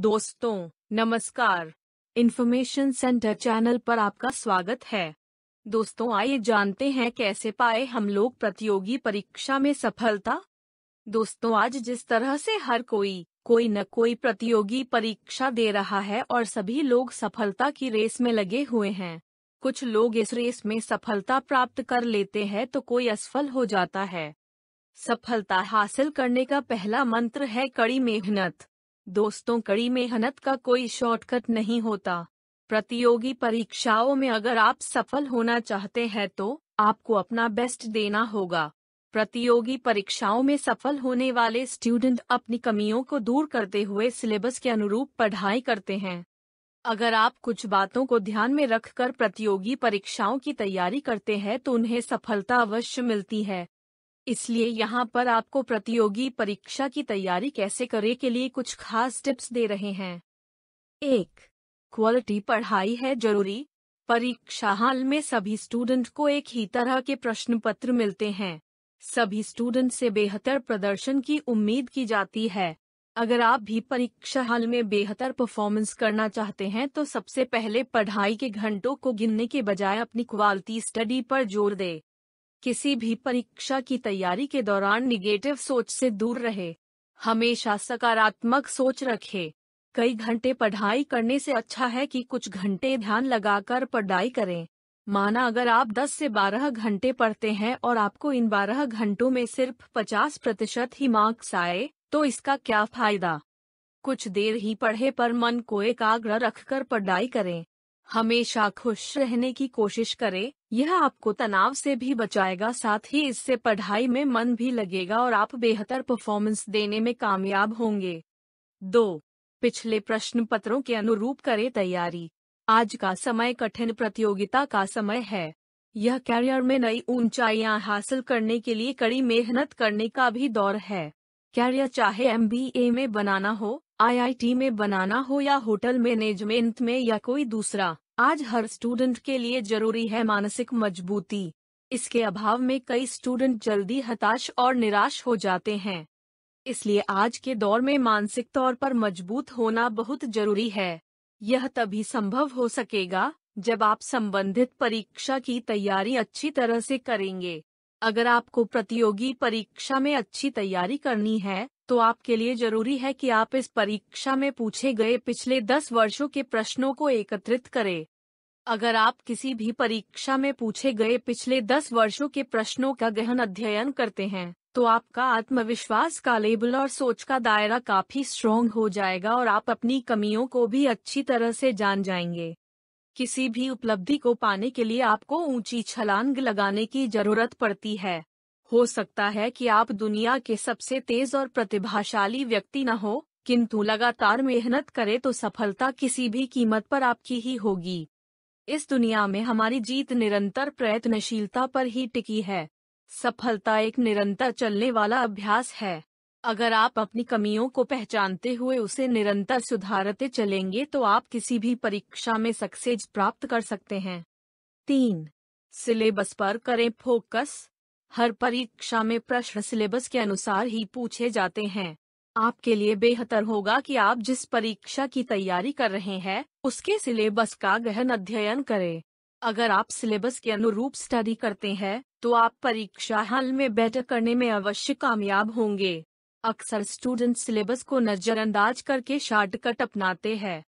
दोस्तों नमस्कार information centre channel पर आपका स्वागत है दोस्तों आइए जानते हैं कैसे पाए हम लोग प्रतियोगी परीक्षा में सफलता दोस्तों आज जिस तरह से हर कोई कोई न कोई प्रतियोगी परीक्षा दे रहा है और सभी लोग सफलता की रेस में लगे हुए हैं कुछ लोग इस रेस में सफलता प्राप्त कर लेते हैं तो कोई असफल हो जाता है सफलता हासिल करने का पहला मंत्र है कड़ी मेहनत दोस्तों कड़ी मेहनत का कोई शॉर्टकट नहीं होता प्रतियोगी परीक्षाओं में अगर आप सफल होना चाहते हैं तो आपको अपना बेस्ट देना होगा प्रतियोगी परीक्षाओं में सफल होने वाले स्टूडेंट अपनी कमियों को दूर करते हुए सिलेबस के अनुरूप पढ़ाई करते हैं अगर आप कुछ बातों को ध्यान में रखकर प्रतियोगी परीक्षाओं की तैयारी करते हैं तो उन्हें सफलता अवश्य मिलती है इसलिए यहाँ पर आपको प्रतियोगी परीक्षा की तैयारी कैसे करें के लिए कुछ खास टिप्स दे रहे हैं एक क्वालिटी पढ़ाई है जरूरी परीक्षा हाल में सभी स्टूडेंट को एक ही तरह के प्रश्न पत्र मिलते हैं सभी स्टूडेंट से बेहतर प्रदर्शन की उम्मीद की जाती है अगर आप भी परीक्षा हाल में बेहतर परफॉर्मेंस करना चाहते हैं तो सबसे पहले पढ़ाई के घंटों को गिनने के बजाय अपनी क्वालिटी स्टडी पर जोर दें किसी भी परीक्षा की तैयारी के दौरान निगेटिव सोच से दूर रहे हमेशा सकारात्मक सोच रखे कई घंटे पढ़ाई करने से अच्छा है कि कुछ घंटे ध्यान लगाकर पढ़ाई करें माना अगर आप 10 से 12 घंटे पढ़ते हैं और आपको इन 12 घंटों में सिर्फ 50 प्रतिशत ही मार्क्स आए तो इसका क्या फायदा कुछ देर ही पढ़े पर मन को एकाग्र रखकर पढ़ाई करें हमेशा खुश रहने की कोशिश करें यह आपको तनाव से भी बचाएगा साथ ही इससे पढ़ाई में मन भी लगेगा और आप बेहतर परफॉर्मेंस देने में कामयाब होंगे दो पिछले प्रश्न पत्रों के अनुरूप करें तैयारी आज का समय कठिन प्रतियोगिता का समय है यह कैरियर में नई ऊंचाइयां हासिल करने के लिए कड़ी मेहनत करने का भी दौर है कैरियर चाहे एम में बनाना हो आईआईटी में बनाना हो या होटल मैनेजमेंट में या कोई दूसरा आज हर स्टूडेंट के लिए जरूरी है मानसिक मजबूती इसके अभाव में कई स्टूडेंट जल्दी हताश और निराश हो जाते हैं इसलिए आज के दौर में मानसिक तौर पर मजबूत होना बहुत जरूरी है यह तभी संभव हो सकेगा जब आप संबंधित परीक्षा की तैयारी अच्छी तरह से करेंगे अगर आपको प्रतियोगी परीक्षा में अच्छी तैयारी करनी है तो आपके लिए जरूरी है कि आप इस परीक्षा में पूछे गए पिछले दस वर्षों के प्रश्नों को एकत्रित करें अगर आप किसी भी परीक्षा में पूछे गए पिछले दस वर्षों के प्रश्नों का गहन अध्ययन करते हैं तो आपका आत्मविश्वास का लेबल और सोच का दायरा काफी स्ट्रोंग हो जाएगा और आप अपनी कमियों को भी अच्छी तरह से जान जाएंगे किसी भी उपलब्धि को पाने के लिए आपको ऊंची छलांग लगाने की जरूरत पड़ती है हो सकता है कि आप दुनिया के सबसे तेज और प्रतिभाशाली व्यक्ति न हो किंतु लगातार मेहनत करें तो सफलता किसी भी कीमत पर आपकी ही होगी इस दुनिया में हमारी जीत निरंतर प्रयत्नशीलता पर ही टिकी है सफलता एक निरंतर चलने वाला अभ्यास है अगर आप अपनी कमियों को पहचानते हुए उसे निरंतर सुधारते चलेंगे तो आप किसी भी परीक्षा में सक्सेस प्राप्त कर सकते हैं तीन सिलेबस पर करें फोकस हर परीक्षा में प्रश्न सिलेबस के अनुसार ही पूछे जाते हैं आपके लिए बेहतर होगा कि आप जिस परीक्षा की तैयारी कर रहे हैं उसके सिलेबस का गहन अध्ययन करें अगर आप सिलेबस के अनुरूप स्टडी करते हैं तो आप परीक्षा हल में बेटर करने में अवश्य कामयाब होंगे अक्सर स्टूडेंट सिलेबस को नज़रअंदाज करके शॉर्टकट अपनाते हैं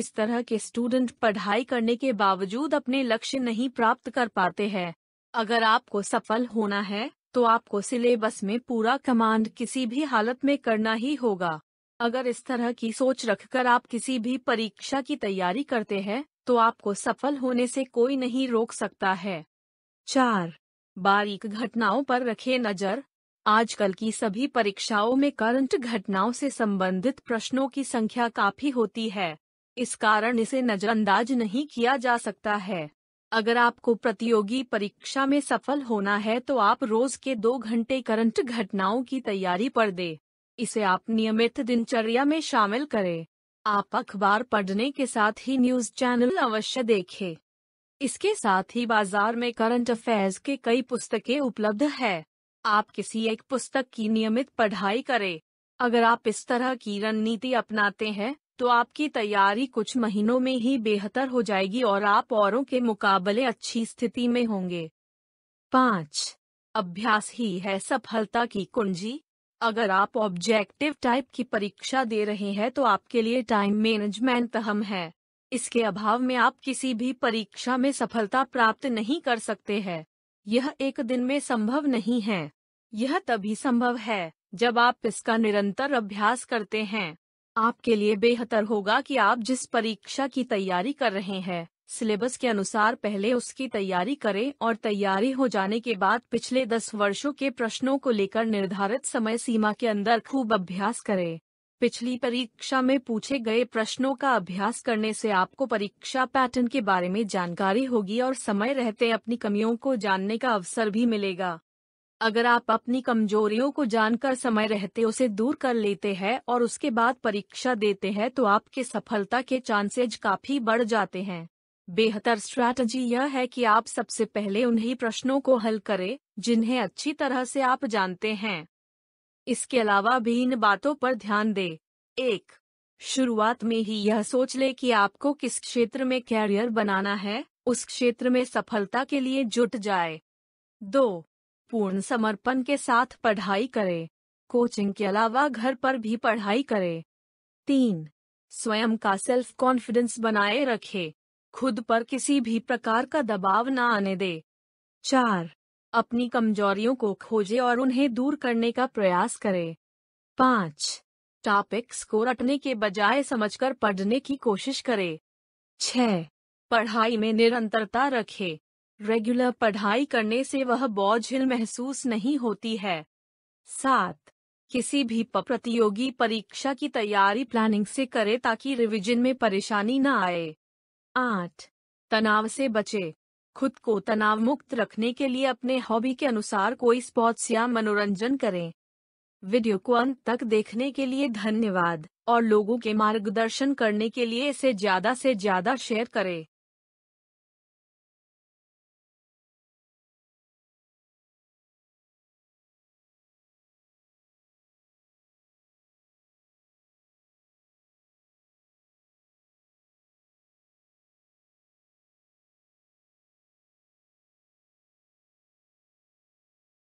इस तरह के स्टूडेंट पढ़ाई करने के बावजूद अपने लक्ष्य नहीं प्राप्त कर पाते हैं अगर आपको सफल होना है तो आपको सिलेबस में पूरा कमांड किसी भी हालत में करना ही होगा अगर इस तरह की सोच रखकर आप किसी भी परीक्षा की तैयारी करते हैं तो आपको सफल होने से कोई नहीं रोक सकता है चार बारीक घटनाओं पर रखे नजर आजकल की सभी परीक्षाओं में करंट घटनाओं से संबंधित प्रश्नों की संख्या काफी होती है इस कारण इसे नजरअंदाज नहीं किया जा सकता है अगर आपको प्रतियोगी परीक्षा में सफल होना है तो आप रोज के दो घंटे करंट घटनाओं की तैयारी पर दे इसे आप नियमित दिनचर्या में शामिल करें आप अखबार पढ़ने के साथ ही न्यूज चैनल अवश्य देखें। इसके साथ ही बाजार में करंट अफेयर्स के कई पुस्तकें उपलब्ध है आप किसी एक पुस्तक की नियमित पढ़ाई करें अगर आप इस तरह की रणनीति अपनाते हैं तो आपकी तैयारी कुछ महीनों में ही बेहतर हो जाएगी और आप औरों के मुकाबले अच्छी स्थिति में होंगे पाँच अभ्यास ही है सफलता की कुंजी अगर आप ऑब्जेक्टिव टाइप की परीक्षा दे रहे हैं तो आपके लिए टाइम मैनेजमेंट अहम है इसके अभाव में आप किसी भी परीक्षा में सफलता प्राप्त नहीं कर सकते हैं यह एक दिन में संभव नहीं है यह तभी संभव है जब आप इसका निरंतर अभ्यास करते हैं आपके लिए बेहतर होगा कि आप जिस परीक्षा की तैयारी कर रहे हैं सिलेबस के अनुसार पहले उसकी तैयारी करें और तैयारी हो जाने के बाद पिछले दस वर्षों के प्रश्नों को लेकर निर्धारित समय सीमा के अंदर खूब अभ्यास करें पिछली परीक्षा में पूछे गए प्रश्नों का अभ्यास करने से आपको परीक्षा पैटर्न के बारे में जानकारी होगी और समय रहते अपनी कमियों को जानने का अवसर भी मिलेगा अगर आप अपनी कमजोरियों को जानकर समय रहते उसे दूर कर लेते हैं और उसके बाद परीक्षा देते हैं तो आपके सफलता के चांसेज काफी बढ़ जाते हैं बेहतर स्ट्रैटेजी यह है कि आप सबसे पहले उन्हीं प्रश्नों को हल करें जिन्हें अच्छी तरह से आप जानते हैं इसके अलावा भी इन बातों पर ध्यान दे एक शुरुआत में ही यह सोच ले कि आपको किस क्षेत्र में कैरियर बनाना है उस क्षेत्र में सफलता के लिए जुट जाए दो पूर्ण समर्पण के साथ पढ़ाई करें कोचिंग के अलावा घर पर भी पढ़ाई करें तीन स्वयं का सेल्फ कॉन्फिडेंस बनाए रखे खुद पर किसी भी प्रकार का दबाव न आने दे चार अपनी कमजोरियों को खोजे और उन्हें दूर करने का प्रयास करें पाँच टॉपिक्स को रटने के बजाय समझकर पढ़ने की कोशिश करें छ पढ़ाई में निरंतरता रखें रेगुलर पढ़ाई करने से वह बोझिल महसूस नहीं होती है सात किसी भी प्रतियोगी परीक्षा की तैयारी प्लानिंग से करें ताकि रिवीजन में परेशानी न आए आठ तनाव से बचे खुद को तनाव मुक्त रखने के लिए अपने हॉबी के अनुसार कोई स्पोर्ट्स या मनोरंजन करें वीडियो को अंत तक देखने के लिए धन्यवाद और लोगों के मार्गदर्शन करने के लिए इसे ज्यादा से ज्यादा शेयर करें